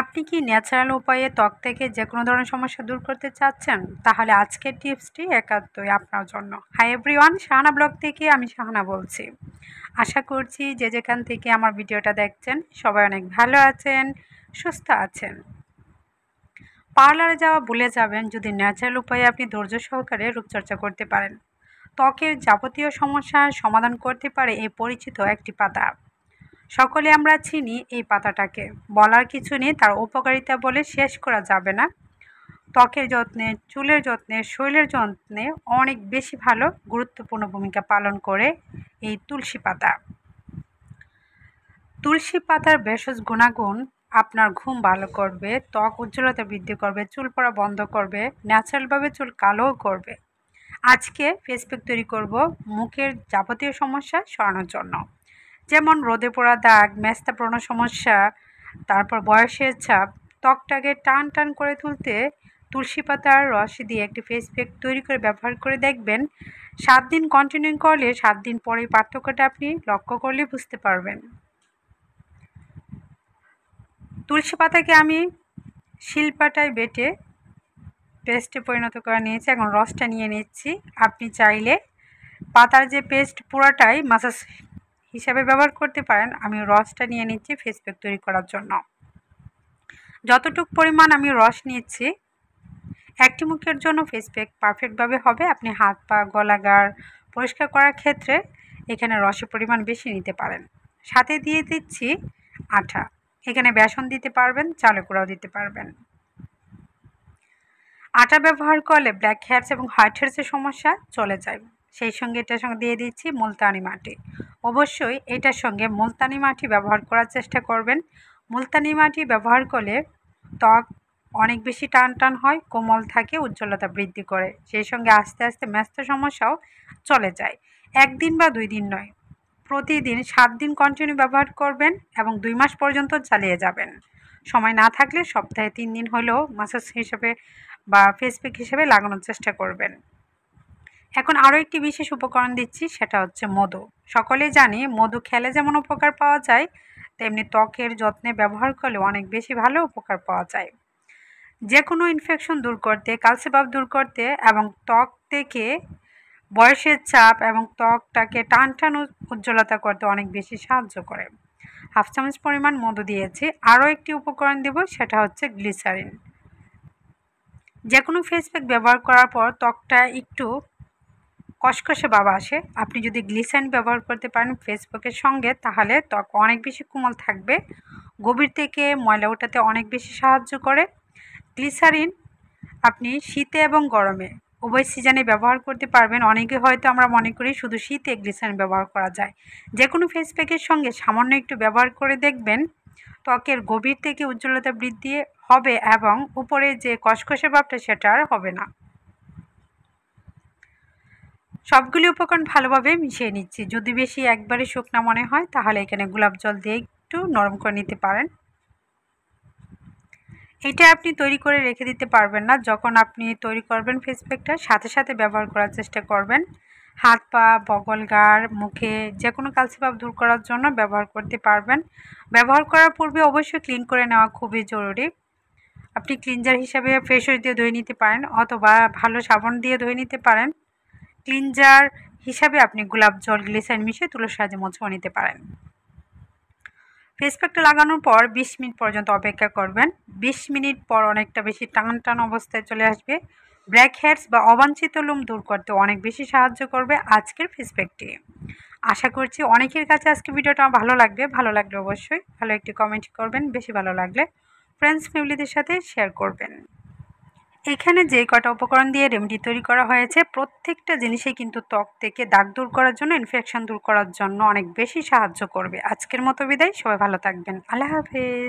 আপনি কি ন্যাচারাল উপায়ে ত্বক থেকে যে কোনো ধরনের সমস্যা দূর করতে চাচ্ছেন তাহলে আজকের টিপসটি একাত্তই আপনার জন্য হাই এভরিওয়ান শাহানা ব্লগ থেকে আমি শাহানা বলছি আশা করছি যে যেখান থেকে আমার ভিডিওটা দেখছেন সবাই অনেক ভালো আছেন সুস্থ আছেন পার্লারে যাওয়া ভুলে যাবেন যদি ন্যাচারাল উপায়ে আপনি ধৈর্য সহকারে রূপচর্চা করতে পারেন ত্বকের যাবতীয় সমস্যার সমাধান করতে পারে এই পরিচিত একটি পাতা সকলে আমরা চিনি এই পাতাটাকে বলার কিছু নেই তার উপকারিতা বলে শেষ করা যাবে না ত্বকের যত্নে চুলের যত্নে শরীরের যত্নে অনেক বেশি ভালো গুরুত্বপূর্ণ ভূমিকা পালন করে এই তুলসী পাতা তুলসী পাতার ভেষজ গুণাগুণ আপনার ঘুম ভালো করবে ত্বক উজ্জ্বলতা বৃদ্ধি করবে চুল পড়া বন্ধ করবে ন্যাচারালভাবে চুল কালোও করবে আজকে ফেসবুক তৈরি করব মুখের যাবতীয় সমস্যা সরানোর জন্য যেমন রোদে পোড়া দাগ ম্যাস্তা প্রণ সমস্যা তারপর বয়সের ছাপ ত্বকটাকে টান টান করে তুলতে তুলসী পাতার রস দিয়ে একটি ফেস প্যাক তৈরি করে ব্যবহার করে দেখবেন সাত দিন কন্টিনিউ করলে সাত দিন পরে পার্থক্যটা আপনি লক্ষ্য করলে বুঝতে পারবেন তুলসী পাতাকে আমি শিলপাটায় বেটে পেস্টে পরিণত করে নিয়েছি এখন রসটা নিয়ে নিচ্ছি আপনি চাইলে পাতার যে পেস্ট পুরাটাই মাসাজ হিসাবে ব্যবহার করতে পারেন আমি রসটা নিয়ে নিচ্ছি ফেস প্যাক তৈরি করার জন্য যতটুক পরিমাণ আমি রস নিচ্ছি একটি মুখের জন্য ফেস প্যাক পারফেক্টভাবে হবে আপনি হাত পা গলাগার পরিষ্কার করার ক্ষেত্রে এখানে রসের পরিমাণ বেশি নিতে পারেন সাথে দিয়ে দিচ্ছি আঠা এখানে বেসন দিতে পারবেন চালে কুড়াও দিতে পারবেন আটা ব্যবহার করলে ব্ল্যাক হেয়ার্স এবং হোয়াইট হেয়ার্সের সমস্যা চলে যায় সেই সঙ্গে এটার সঙ্গে দিয়ে দিচ্ছি মুলতানি মাটি অবশ্যই এটার সঙ্গে মুলতানি মাটি ব্যবহার করার চেষ্টা করবেন মুলতানি মাটি ব্যবহার করলে ত্বক অনেক বেশি টান টান হয় কোমল থাকে উজ্জ্বলতা বৃদ্ধি করে সেই সঙ্গে আস্তে আস্তে ম্যস্ত সমস্যাও চলে যায় একদিন বা দুই দিন নয় প্রতিদিন সাত দিন কন্টিনিউ ব্যবহার করবেন এবং দুই মাস পর্যন্ত চালিয়ে যাবেন সময় না থাকলে সপ্তাহে তিন দিন হলেও মাসাজ হিসেবে বা ফেসবুক হিসেবে লাগানোর চেষ্টা করবেন এখন আরও একটি বিশেষ উপকরণ দিচ্ছি সেটা হচ্ছে মধু সকলেই জানি মধু খেলে যেমন উপকার পাওয়া যায় তেমনি ত্বকের যত্নে ব্যবহার করলে অনেক বেশি ভালো উপকার পাওয়া যায় যে কোনো ইনফেকশন দূর করতে কালসেবাব দূর করতে এবং ত্বক থেকে বয়সের চাপ এবং ত্বকটাকে টান টান উজ্জ্বলতা করতে অনেক বেশি সাহায্য করে হাফ চামচ পরিমাণ মধু দিয়েছি আরও একটি উপকরণ দেব সেটা হচ্ছে গ্লিসারিন যে কোনো ফেস প্যাক ব্যবহার করার পর ত্বকটা একটু কষকষে বাবা আসে আপনি যদি গ্লিসাইন ব্যবহার করতে পারেন ফেসবুকের সঙ্গে তাহলে ত্বক অনেক বেশি কোমল থাকবে গভীর থেকে ময়লা ওঠাতে অনেক বেশি সাহায্য করে গ্লিসারিন আপনি শীতে এবং গরমে উভয় সিজনে ব্যবহার করতে পারবেন অনেকে হয়তো আমরা মনে করি শুধু শীতে গ্লিসারিন ব্যবহার করা যায় যে কোনো ফেস প্যাকের সঙ্গে সামান্য একটু ব্যবহার করে দেখবেন ত্বকের গভীর থেকে উজ্জ্বলতা বৃদ্ধি হবে এবং উপরে যে কষকষে ভাবটা সেটা আর হবে না সবগুলি উপকরণ ভালোভাবে মিশিয়ে নিচ্ছি যদি বেশি একবারে শুকনা মনে হয় তাহলে এখানে গোলাপ জল দিয়ে একটু নরম করে নিতে পারেন এটা আপনি তৈরি করে রেখে দিতে পারবেন না যখন আপনি তৈরি করবেন ফেসপ্যাকটা সাথে সাথে ব্যবহার করার চেষ্টা করবেন হাত পা বগল গাড় মুখে যে কোনো কালসিভাব দূর করার জন্য ব্যবহার করতে পারবেন ব্যবহার করার পূর্বে অবশ্যই ক্লিন করে নেওয়া খুবই জরুরি আপনি ক্লিনজার হিসাবে ফ্রেশ ওয়াশ দিয়ে ধুয়ে নিতে পারেন অথবা ভালো সাবান দিয়ে ধুয়ে নিতে পারেন ক্লিনজার হিসাবে আপনি গোলাপ জল গ্লিসারিন মিশিয়ে তুলোর সাহায্যে মোছাও নিতে পারেন ফেস প্যাকটা লাগানোর পর বিশ মিনিট পর্যন্ত অপেক্ষা করবেন বিশ মিনিট পর অনেকটা বেশি টান টান অবস্থায় চলে আসবে ব্ল্যাক হেডস বা অবাঞ্ছিত লোম দূর করতে অনেক বেশি সাহায্য করবে আজকের ফেস প্যাকটি আশা করছি অনেকের কাছে আজকে ভিডিওটা ভালো লাগবে ভালো লাগলে অবশ্যই ভালো একটি কমেন্ট করবেন বেশি ভালো লাগলে ফ্রেন্ডস ফ্যামিলিদের সাথে শেয়ার করবেন এখানে যে কটা উপকরণ দিয়ে রেমেডি তৈরি করা হয়েছে প্রত্যেকটা জিনিসে কিন্তু ত্বক থেকে দাগ দূর করার জন্য ইনফেকশন দূর করার জন্য অনেক বেশি সাহায্য করবে আজকের মতো বিদায় সবাই ভালো থাকবেন আল্লাহ হাফেজ